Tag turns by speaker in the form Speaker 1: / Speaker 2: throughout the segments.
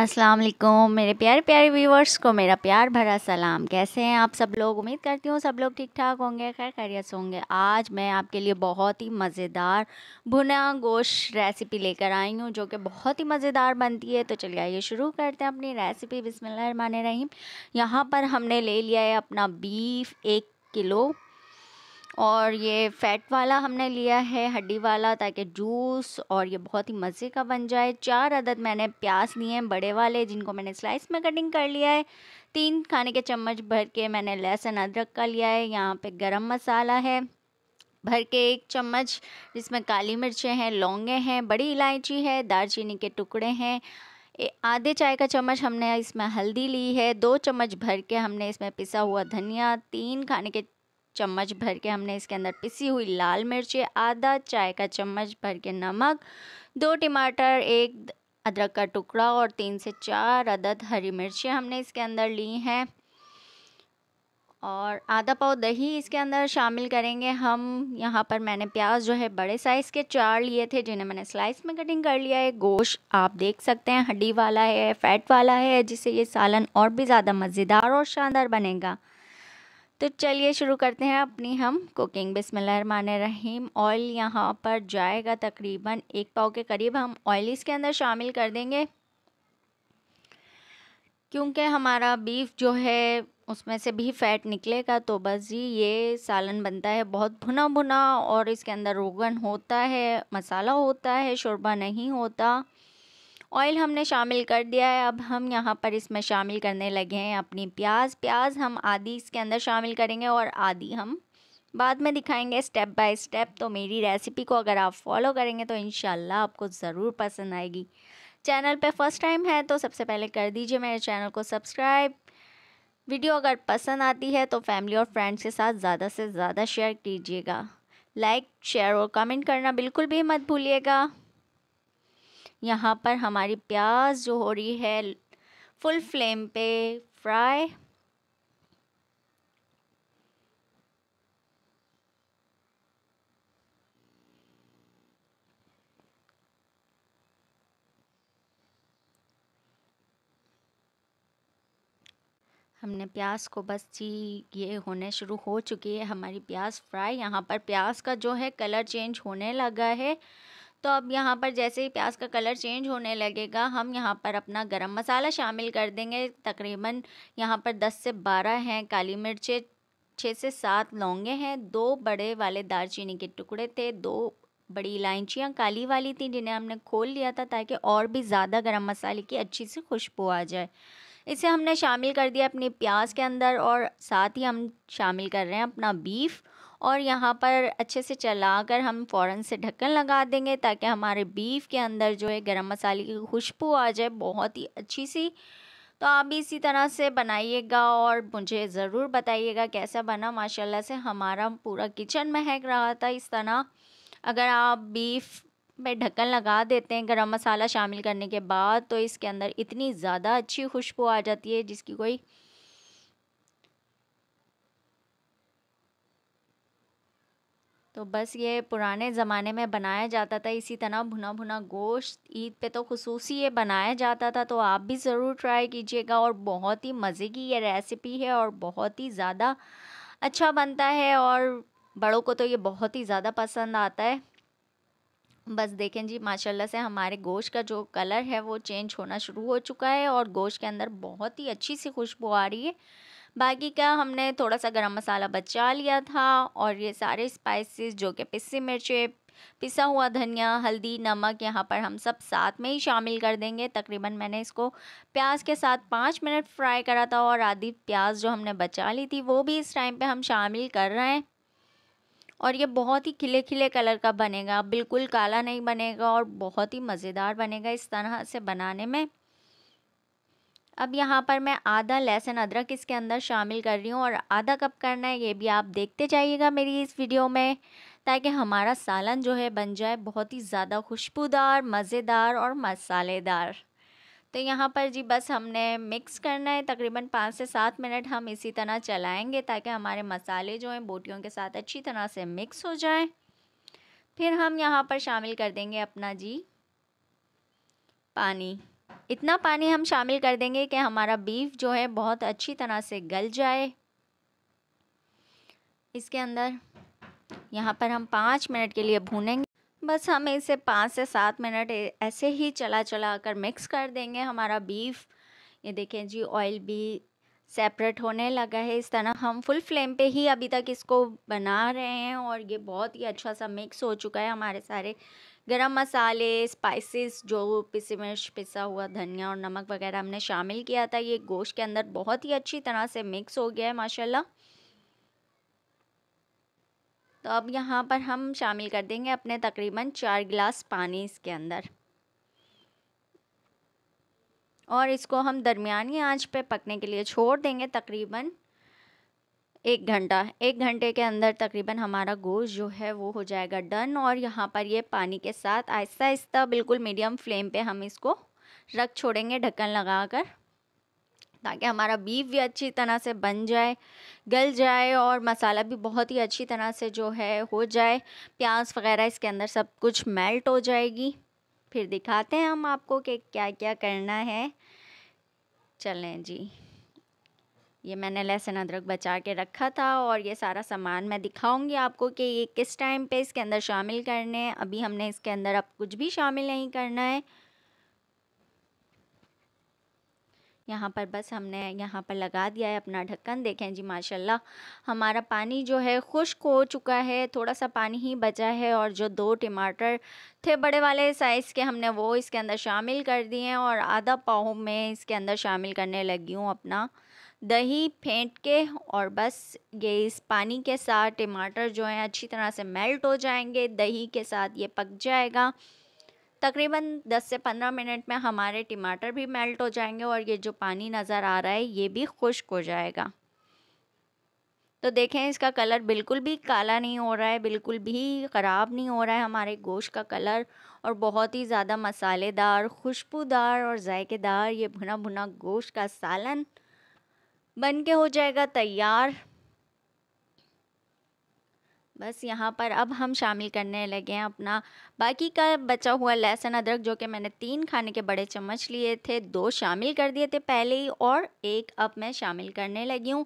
Speaker 1: अस्सलाम वालेकुम मेरे प्यारे प्यारे व्यूवर्स को मेरा प्यार भरा सलाम कैसे हैं आप सब लोग उम्मीद करती हूँ सब लोग ठीक ठाक होंगे खैर खैरियत से होंगे आज मैं आपके लिए बहुत ही मज़ेदार भुना गोश्त रेसिपी लेकर आई हूँ जो कि बहुत ही मज़ेदार बनती है तो चलिए आइए शुरू करते हैं अपनी रेसिपी बिसमान रहीम यहाँ पर हमने ले लिया है अपना बीफ एक किलो और ये फैट वाला हमने लिया है हड्डी वाला ताकि जूस और ये बहुत ही मज़े का बन जाए चार अदद मैंने प्याज लिए हैं बड़े वाले जिनको मैंने स्लाइस में कटिंग कर लिया है तीन खाने के चम्मच भर के मैंने लहसुन अदरक का लिया है यहाँ पे गरम मसाला है भर के एक चम्मच जिसमें काली मिर्चें हैं लौंगे हैं बड़ी इलायची है दालचीनी के टुकड़े हैं आधे चाय का चम्मच हमने इसमें हल्दी ली है दो चम्मच भर के हमने इसमें पिसा हुआ धनिया तीन खाने के चम्मच भर के हमने इसके अंदर पिसी हुई लाल मिर्ची आधा चाय का चम्मच भर के नमक दो टमाटर एक अदरक का टुकड़ा और तीन से चार अदद हरी मिर्ची हमने इसके अंदर ली हैं और आधा पाव दही इसके अंदर शामिल करेंगे हम यहाँ पर मैंने प्याज जो है बड़े साइज़ के चार लिए थे जिन्हें मैंने स्लाइस में कटिंग कर लिया है गोश्त आप देख सकते हैं हड्डी वाला है फैट वाला है जिससे ये सालन और भी ज़्यादा मज़ेदार और शानदार बनेगा तो चलिए शुरू करते हैं अपनी हम कुकिंग बिसमान रहीम ऑयल यहाँ पर जाएगा तकरीबन एक पाव के करीब हम ऑयल इसके अंदर शामिल कर देंगे क्योंकि हमारा बीफ जो है उसमें से भी फैट निकलेगा तो बस जी ये सालन बनता है बहुत भुना भुना और इसके अंदर रोगन होता है मसाला होता है शोरबा नहीं होता ऑयल हमने शामिल कर दिया है अब हम यहाँ पर इसमें शामिल करने लगे हैं अपनी प्याज प्याज हम आधी इसके अंदर शामिल करेंगे और आधी हम बाद में दिखाएंगे स्टेप बाय स्टेप तो मेरी रेसिपी को अगर आप फॉलो करेंगे तो इन आपको ज़रूर पसंद आएगी चैनल पे फर्स्ट टाइम है तो सबसे पहले कर दीजिए मेरे चैनल को सब्सक्राइब वीडियो अगर पसंद आती है तो फैमिली और फ्रेंड्स के साथ ज़्यादा से ज़्यादा शेयर कीजिएगा लाइक शेयर और कमेंट करना बिल्कुल भी मत भूलिएगा यहाँ पर हमारी प्याज जो हो रही है फुल फ्लेम पे फ्राई हमने प्याज को बस जी ये होने शुरू हो चुकी है हमारी प्याज फ्राई यहाँ पर प्याज का जो है कलर चेंज होने लगा है तो अब यहाँ पर जैसे ही प्याज का कलर चेंज होने लगेगा हम यहाँ पर अपना गरम मसाला शामिल कर देंगे तकरीबन यहाँ पर 10 से 12 हैं काली मिर्चें छः से सात लौंगे हैं दो बड़े वाले दालचीनी के टुकड़े थे दो बड़ी इलायचियाँ काली वाली थी जिन्हें हमने खोल लिया था ताकि और भी ज़्यादा गर्म मसाले की अच्छी सी खुशबू आ जाए इसे हमने शामिल कर दिया अपने प्याज के अंदर और साथ ही हम शामिल कर रहे हैं अपना बीफ और यहाँ पर अच्छे से चला कर हम फ़ौरन से ढक्कन लगा देंगे ताकि हमारे बीफ के अंदर जो है गरम मसाले की खुशबू आ जाए बहुत ही अच्छी सी तो आप भी इसी तरह से बनाइएगा और मुझे ज़रूर बताइएगा कैसा बना माशाल्लाह से हमारा पूरा किचन महक रहा था इस तरह अगर आप बीफ में ढक्कन लगा देते हैं गरम मसाला शामिल करने के बाद तो इसके अंदर इतनी ज़्यादा अच्छी खुशबू आ जाती है जिसकी कोई तो बस ये पुराने ज़माने में बनाया जाता था इसी तरह भुना भुना गोश्त ईद पे तो खसूस ये बनाया जाता था तो आप भी ज़रूर ट्राई कीजिएगा और बहुत ही मज़े की ये रेसिपी है और बहुत ही ज़्यादा अच्छा बनता है और बड़ों को तो ये बहुत ही ज़्यादा पसंद आता है बस देखें जी माशाल्लाह से हमारे गोश्त का जो कलर है वो चेंज होना शुरू हो चुका है और गोश्त के अंदर बहुत ही अच्छी सी खुशबू आ रही है बाकी का हमने थोड़ा सा गरम मसाला बचा लिया था और ये सारे स्पाइसेस जो कि पिसी मिर्चें पिसा हुआ धनिया हल्दी नमक यहाँ पर हम सब साथ में ही शामिल कर देंगे तकरीबन मैंने इसको प्याज के साथ पाँच मिनट फ्राई करा था और आधी प्याज जो हमने बचा ली थी वो भी इस टाइम पर हम शामिल कर रहे हैं और ये बहुत ही खिले खिले कलर का बनेगा बिल्कुल काला नहीं बनेगा और बहुत ही मज़ेदार बनेगा इस तरह से बनाने में अब यहाँ पर मैं आधा लहसुन अदरक इसके अंदर शामिल कर रही हूँ और आधा कप करना है ये भी आप देखते जाइएगा मेरी इस वीडियो में ताकि हमारा सालन जो है बन जाए बहुत ही ज़्यादा खुशबूदार मज़ेदार और मसालेदार तो यहाँ पर जी बस हमने मिक्स करना है तकरीबन पाँच से सात मिनट हम इसी तरह चलाएंगे ताकि हमारे मसाले जो हैं बोटियों के साथ अच्छी तरह से मिक्स हो जाए फिर हम यहाँ पर शामिल कर देंगे अपना जी पानी इतना पानी हम शामिल कर देंगे कि हमारा बीफ जो है बहुत अच्छी तरह से गल जाए इसके अंदर यहाँ पर हम पाँच मिनट के लिए भूनेंगे बस हम इसे पाँच से सात मिनट ऐसे ही चला चला कर मिक्स कर देंगे हमारा बीफ ये देखें जी ऑयल भी सेपरेट होने लगा है इस तरह हम फुल फ्लेम पे ही अभी तक इसको बना रहे हैं और ये बहुत ही अच्छा सा मिक्स हो चुका है हमारे सारे गरम मसाले स्पाइसेस जो पिसे मिर्च पिसा हुआ धनिया और नमक वगैरह हमने शामिल किया था ये गोश्त के अंदर बहुत ही अच्छी तरह से मिक्स हो गया है माशाल्लाह तो अब यहाँ पर हम शामिल कर देंगे अपने तकरीबन चार गिलास पानी इसके अंदर और इसको हम दरमियानी आंच पे पकने के लिए छोड़ देंगे तकरीबन एक घंटा एक घंटे के अंदर तकरीबन हमारा गोश्त जो है वो हो जाएगा डन और यहाँ पर ये पानी के साथ आहिस्ता आहिस्ता बिल्कुल मीडियम फ्लेम पे हम इसको रख छोड़ेंगे ढक्कन लगाकर ताकि हमारा बीफ भी अच्छी तरह से बन जाए गल जाए और मसाला भी बहुत ही अच्छी तरह से जो है हो जाए प्याज वगैरह इसके अंदर सब कुछ मेल्ट हो जाएगी फिर दिखाते हैं हम आपको कि क्या क्या करना है चलें जी ये मैंने लहसुन अदरक बचा के रखा था और ये सारा सामान मैं दिखाऊंगी आपको कि ये किस टाइम पे इसके अंदर शामिल करने हैं अभी हमने इसके अंदर अब कुछ भी शामिल नहीं करना है यहाँ पर बस हमने यहाँ पर लगा दिया है अपना ढक्कन देखें जी माशाल्लाह हमारा पानी जो है खुश्क हो चुका है थोड़ा सा पानी ही बचा है और जो दो टमाटर थे बड़े वाले साइज़ के हमने वो इसके अंदर शामिल कर दिए हैं और आधा पाव में इसके अंदर शामिल करने लगी हूँ अपना दही फेंट के और बस ये इस पानी के साथ टमाटर जो है अच्छी तरह से मेल्ट हो जाएंगे दही के साथ ये पक जाएगा तकरीबन 10 से 15 मिनट में हमारे टमाटर भी मेल्ट हो जाएंगे और ये जो पानी नज़र आ रहा है ये भी खुश्क हो जाएगा तो देखें इसका कलर बिल्कुल भी काला नहीं हो रहा है बिल्कुल भी ख़राब नहीं हो रहा है हमारे गोश्त का कलर और बहुत ही ज़्यादा मसालेदार खुशबूदार और ज़ायकेदार ये भुना भुना गोश्त का सालन बन के हो जाएगा तैयार बस यहाँ पर अब हम शामिल करने लगे हैं अपना बाकी का बचा हुआ लहसुन अदरक जो कि मैंने तीन खाने के बड़े चम्मच लिए थे दो शामिल कर दिए थे पहले ही और एक अब मैं शामिल करने लगी हूँ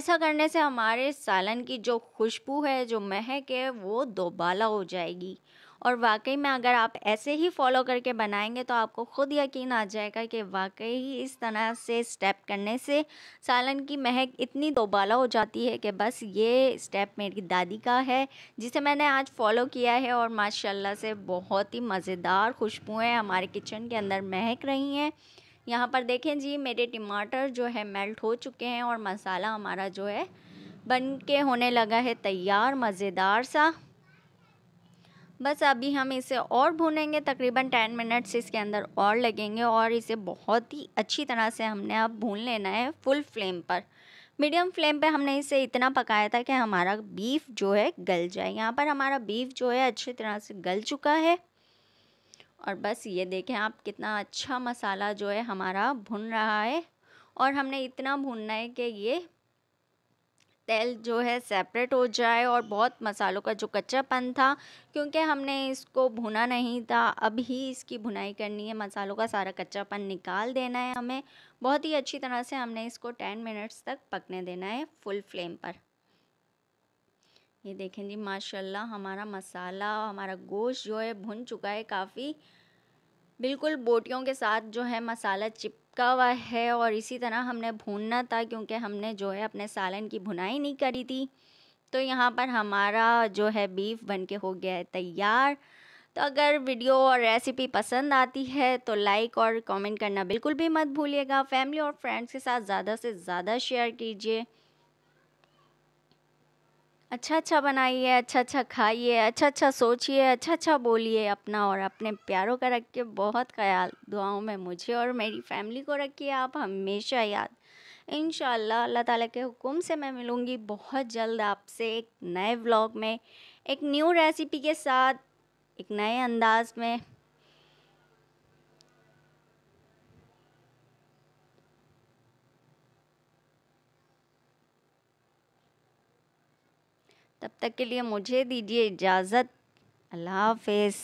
Speaker 1: ऐसा करने से हमारे सालन की जो खुशबू है जो महक है वो दोबाला हो जाएगी और वाकई में अगर आप ऐसे ही फॉलो करके बनाएंगे तो आपको खुद यकीन आ जाएगा कि वाकई ही इस तरह से स्टेप करने से सालन की महक इतनी दोबाला हो जाती है कि बस ये स्टेप मेरी दादी का है जिसे मैंने आज फॉलो किया है और माशाल्लाह से बहुत ही मज़ेदार खुशबुएँ हमारे किचन के अंदर महक रही हैं यहाँ पर देखें जी मेरे टमाटर जो है मेल्ट हो चुके हैं और मसाला हमारा जो है बन के होने लगा है तैयार मज़ेदार सा बस अभी हम इसे और भूनेंगे तकरीबन टेन मिनट्स इसके अंदर और लगेंगे और इसे बहुत ही अच्छी तरह से हमने अब भून लेना है फुल फ्लेम पर मीडियम फ्लेम पे हमने इसे इतना पकाया था कि हमारा बीफ जो है गल जाए यहाँ पर हमारा बीफ जो है अच्छी तरह से गल चुका है और बस ये देखें आप कितना अच्छा मसाला जो है हमारा भुन रहा है और हमने इतना भूनना है कि ये तेल जो है सेपरेट हो जाए और बहुत मसालों का जो कच्चापन था क्योंकि हमने इसको भुना नहीं था अब ही इसकी भुनाई करनी है मसालों का सारा कच्चापन निकाल देना है हमें बहुत ही अच्छी तरह से हमने इसको टेन मिनट्स तक पकने देना है फुल फ्लेम पर ये देखें जी माशाल्लाह हमारा मसाला हमारा गोश्त जो है भुन चुका है काफ़ी बिल्कुल बोटियों के साथ जो है मसाला चिप पका हुआ है और इसी तरह हमने भूनना था क्योंकि हमने जो है अपने सालन की भुनाई नहीं करी थी तो यहाँ पर हमारा जो है बीफ बन के हो गया है तैयार तो अगर वीडियो और रेसिपी पसंद आती है तो लाइक और कमेंट करना बिल्कुल भी मत भूलिएगा फैमिली और फ्रेंड्स के साथ ज़्यादा से ज़्यादा शेयर कीजिए अच्छा-अच्छा बनाइए, अच्छा-अच्छा खाइए, अच्छा-अच्छा सोचिए, अच्छा-अच्छा बोलिए, अपना और अपने प्यारों का रखिए बहुत ख़्याल। दुआओं में मुझे और मेरी फ़ैमिली को रखिए आप हमेशा याद। इन अल्लाह ताला के हुक्म से मैं मिलूँगी बहुत जल्द आपसे एक नए व्लॉग में, एक न्यू रेसिपी के साथ, एक नए अंदाज़ में। तब तक के लिए मुझे दीजिए इजाज़त अल्लाह हाफिज़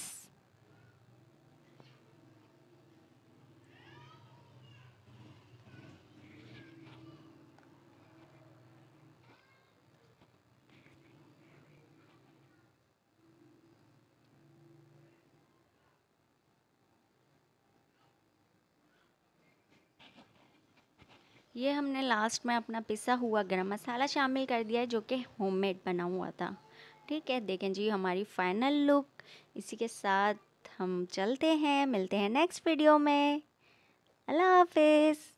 Speaker 1: ये हमने लास्ट में अपना पिसा हुआ गरम मसाला शामिल कर दिया है जो कि होममेड बना हुआ था ठीक है देखें जी हमारी फाइनल लुक इसी के साथ हम चलते हैं मिलते हैं नेक्स्ट वीडियो में अल्लाह हाफिज़